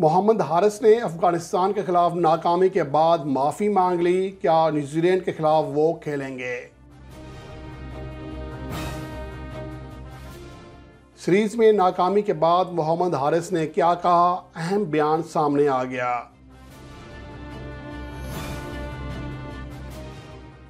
मोहम्मद हारिस ने अफगानिस्तान के खिलाफ नाकामी के बाद माफ़ी मांग ली क्या न्यूजीलैंड के खिलाफ वो खेलेंगे सीरीज में नाकामी के बाद मोहम्मद हारिस ने क्या कहा अहम बयान सामने आ गया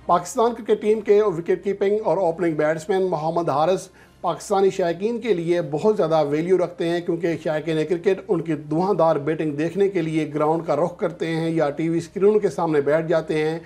पाकिस्तान क्रिकेट टीम के विकेट कीपिंग और ओपनिंग बैट्समैन मोहम्मद हारिस पाकिस्तानी शायक के लिए बहुत ज़्यादा वैल्यू रखते हैं क्योंकि ने क्रिकेट उनकी धुआंधार बैटिंग देखने के लिए ग्राउंड का रुख करते हैं या टी वी स्क्रीन के सामने बैठ जाते हैं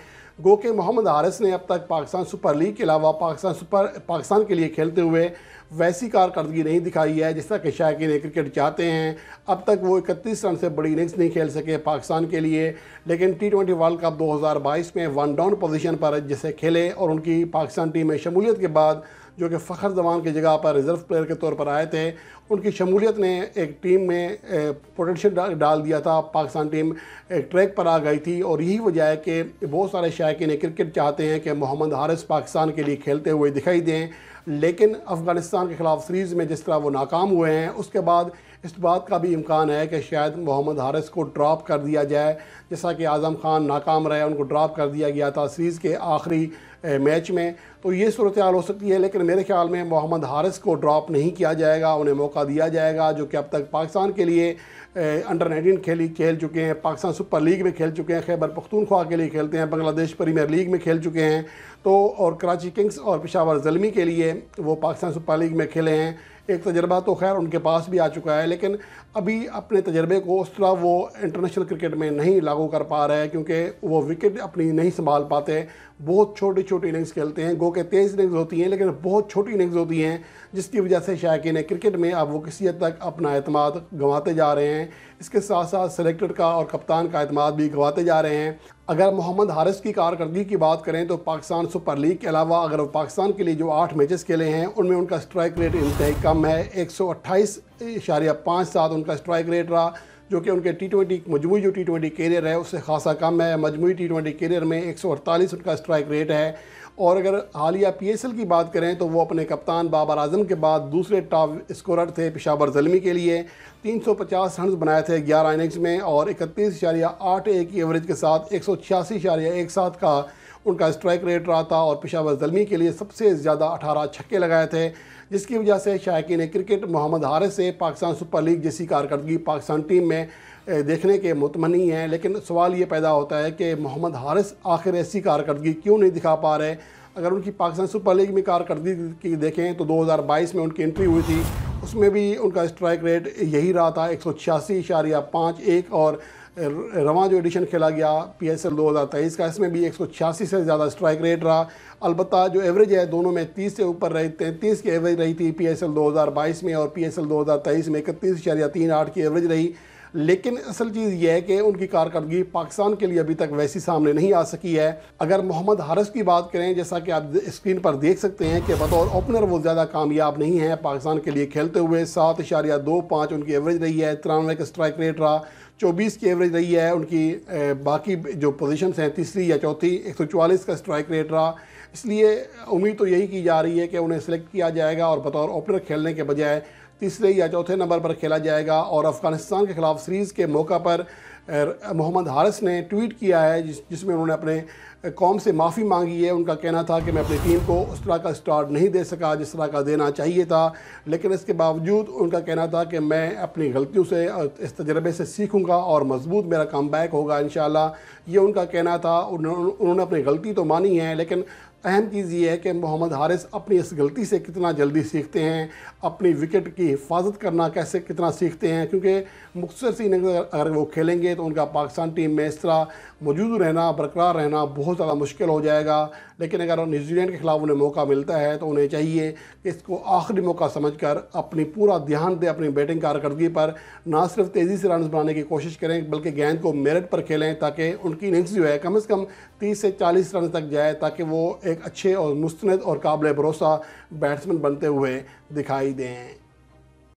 गो के मोहम्मद हारिस ने अब तक पाकिस्तान सुपर लीग के अलावा पाकिस्तान सुपर पाकिस्तान के लिए खेलते हुए वैसी कारकर्दगी नहीं दिखाई है जिस तरह के शायक क्रिकेट चाहते हैं अब तक वो इकतीस रन से बड़ी इनिंग्स नहीं खेल सके पाकिस्तान के लिए लेकिन टी ट्वेंटी वर्ल्ड कप 2022 में वन डाउन पोजीशन पर जैसे खेले और उनकी पाकिस्तान टीम में शमूलियत के बाद जो कि फ़खर जमान की जगह पर रिज़र्व प्लेयर के तौर पर आए थे उनकी शमूलियत ने एक टीम में पोटेंशियल डाल दिया था पाकिस्तान टीम एक ट्रैक पर आ गई थी और यही वजह है कि बहुत सारे शायक क्रिकेट चाहते हैं कि मोहम्मद हारिस पाकिस्तान के लिए खेलते हुए दिखाई दें लेकिन अफ़गानिस्तान के ख़िलाफ़ सीरीज़ में जिस तरह वो नाकाम हुए हैं उसके बाद इस बात का भी इम्कान है कि शायद मोहम्मद हारिस को ड्रॉप कर दिया जाए जैसा कि आज़म खान नाकाम रहे उनको ड्रॉप कर दिया गया था सीरीज़ के आखिरी मैच में तो ये सूरत हाल हो सकती है लेकिन मेरे ख्याल में मोहम्मद हारिस को ड्रॉप नहीं किया जाएगा उन्हें मौका दिया जाएगा जो कि अब तक पाकिस्तान के लिए अंडर नाइनटीन खेली खेल चुके हैं पाकिस्तान सुपर लीग में खेल चुके हैं खैबर पख्तूनख्वा के लिए खेलते हैं बांग्लादेश प्रीमियर लीग में खेल चुके हैं तो और कराची किंग्स और पिशावर जलमी के लिए वो पाकिस्तान सुपर लीग में खेले हैं एक तजर्बा तो खैर उनके पास भी आ चुका है लेकिन अभी अपने तजर्बे को उस तरह वो इंटरनेशनल क्रिकेट में नहीं लागू कर पा रहे हैं क्योंकि वो विकेट अपनी नहीं संभाल पाते बहुत छोटी छोटी इनिंग्स खेलते हैं गो के तेज़ इनिंग्स होती हैं लेकिन बहुत छोटी इनिंग्स होती हैं जिसकी वजह से शायक क्रिकेट में अब वो किसी हद तक अपना अतमाद गंवाते जा रहे हैं इसके साथ साथ सेलेक्टर का और कप्तान का अतमाद भी गंवाते जा रहे हैं अगर मोहम्मद हारिस की कारकर्दगी की बात करें तो पाकिस्तान सुपर लीग के अलावा अगर वो पाकिस्तान के लिए जो आठ मैचेस खेले हैं उनमें उनका स्ट्राइक रेट इंतहा कम है एक सौ अट्ठाईस इशारिया पाँच सात उनका स्ट्राइक रेट रहा जो कि उनके टी ट्वेंटी मजमू जो टी ट्वेंटी कैरियर है उससे खासा कम है मजमू टी ट्वेंटी कैरियर में एक सौ अड़तालीस उनका स्ट्राइक रेट है और अगर हालिया पी एस एल की बात करें तो वो अपने कप्तान बाबर आजम के बाद दूसरे टॉप स्कोरर थे पिशावर जलमी के लिए तीन सौ पचास रन बनाए थे ग्यारह इनिंग्स में और इकतीस इशारिया आठ एक की एवरेज के साथ एक सौ छियासी इशारिया एक साथ का उनका स्ट्राइक रेट रहा था और पेशावर जलमी के लिए सबसे ज़्यादा अठारह छक्के लगाए थे जिसकी वजह से ने क्रिकेट मोहम्मद हारिस से पाकिस्तान सुपर लीग जैसी कारकर्दगी पाकिस्तान टीम में देखने के मुतमनी हैं लेकिन सवाल ये पैदा होता है कि मोहम्मद हारिस आखिर ऐसी कारकर्दगी क्यों नहीं दिखा पा रहे अगर उनकी पाकिस्तान सुपर लीग में कारकर्दगी की देखें तो 2022 में उनकी एंट्री हुई थी उसमें भी उनका स्ट्राइक रेट यही रहा था एक सौ छियासी इशारिया पाँच एक और रवा जो एडिशन खेला गया पी एस एल दो हज़ार तेईस का इसमें भी एक सौ छियासी से ज़्यादा स्ट्राइक रेट रहा अलबत् जो एवरेज है दोनों में तीस से ऊपर रहे तैंतीस की एवरेज रही थी पी एस एल दो हज़ार बाईस में और पी एस एल दो हज़ार तेईस में इकतीस शरिया तीन आठ की एवरेज रही लेकिन असल चीज़ यह है कि उनकी कारकर्दगी पाकिस्तान के लिए अभी तक वैसी सामने नहीं आ सकी है अगर मोहम्मद हारस की बात करें जैसा कि आप स्क्रीन पर देख सकते हैं कि बतौर ओपनर वो ज़्यादा कामयाब नहीं है पाकिस्तान के लिए खेलते हुए सात इशारिया दो पाँच उनकी एवरेज रही है तिरानवे का स्ट्राइक रेट रहा चौबीस की एवरेज रही है उनकी बाकी जो पोजिशन हैं तीसरी या चौथी एक का स्ट्राइक रेट रहा इसलिए उम्मीद तो यही की जा रही है कि उन्हें सेलेक्ट किया जाएगा और बतौर ओपनर खेलने के बजाय तीसरे या चौथे नंबर पर खेला जाएगा और अफ़गानिस्तान के ख़िलाफ़ सीरीज़ के मौका पर मोहम्मद हारिस ने ट्वीट किया है जिस जिसमें उन्होंने अपने कौम से माफ़ी मांगी है उनका कहना था कि मैं अपनी टीम को उस तरह का स्टार्ट नहीं दे सका जिस तरह का देना चाहिए था लेकिन इसके बावजूद उनका कहना था कि मैं अपनी गलतियों से इस तजर्बे से सीखूँगा और मजबूत मेरा कम होगा इन ये उनका कहना था उन्होंने अपनी गलती तो मानी है लेकिन अहम चीज़ ये है कि मोहम्मद हारिस अपनी इस गलती से कितना जल्दी सीखते हैं अपनी विकेट की हिफाजत करना कैसे कितना सीखते हैं क्योंकि मुख्तर सी अगर वो खेलेंगे तो उनका पाकिस्तान टीम में इस तरह मौजूद रहना बरकरार रहना बहुत बहुत ज़्यादा मुश्किल हो जाएगा लेकिन अगर न्यूजीलैंड के ख़िलाफ़ उन्हें मौका मिलता है तो उन्हें चाहिए कि इसको आखिरी मौका समझ कर अपनी पूरा ध्यान दें अपनी बैटिंग कारकर्दगी पर ना सिर्फ तेज़ी से रन बनाने की कोशिश करें बल्कि गेंद को मेरिट पर खेलें ताकि उनकी इनिंग्स जो है कम अज़ कम तीस से चालीस रन तक जाए ताकि वो एक अच्छे और मुस्ंद और काबिल भरोसा बैट्समैन बनते हुए दिखाई दें